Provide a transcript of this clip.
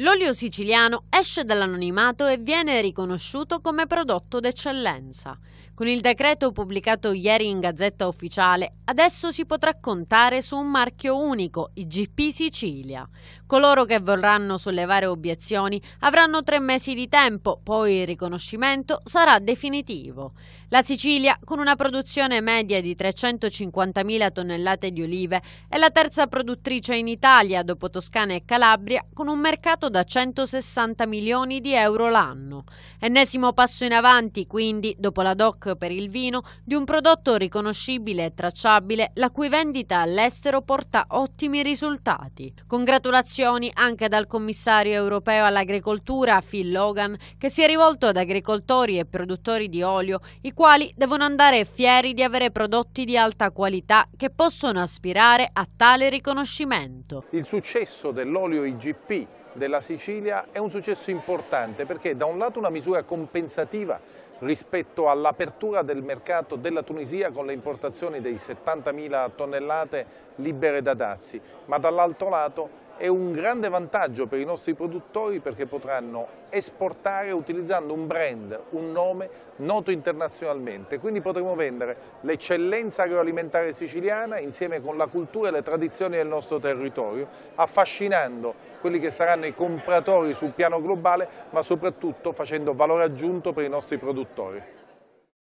L'olio siciliano esce dall'anonimato e viene riconosciuto come prodotto d'eccellenza. Con il decreto pubblicato ieri in Gazzetta Ufficiale, adesso si potrà contare su un marchio unico, IGP Sicilia. Coloro che vorranno sollevare obiezioni avranno tre mesi di tempo, poi il riconoscimento sarà definitivo. La Sicilia, con una produzione media di 350.000 tonnellate di olive, è la terza produttrice in Italia, dopo Toscana e Calabria, con un mercato stimato da 160 milioni di euro l'anno. Ennesimo passo in avanti, quindi, dopo la DOC per il vino, di un prodotto riconoscibile e tracciabile, la cui vendita all'estero porta ottimi risultati. Congratulazioni anche dal commissario europeo all'agricoltura, Phil Logan, che si è rivolto ad agricoltori e produttori di olio, i quali devono andare fieri di avere prodotti di alta qualità che possono aspirare a tale riconoscimento. Il successo dell'olio IGP della la Sicilia è un successo importante perché da un lato una misura compensativa rispetto all'apertura del mercato della Tunisia con le importazioni dei 70.000 tonnellate libere da dazi, ma dall'altro lato è un grande vantaggio per i nostri produttori perché potranno esportare utilizzando un brand, un nome noto internazionalmente, quindi potremo vendere l'eccellenza agroalimentare siciliana insieme con la cultura e le tradizioni del nostro territorio, affascinando quelli che saranno i compratori sul piano globale, ma soprattutto facendo valore aggiunto per i nostri produttori. produttori.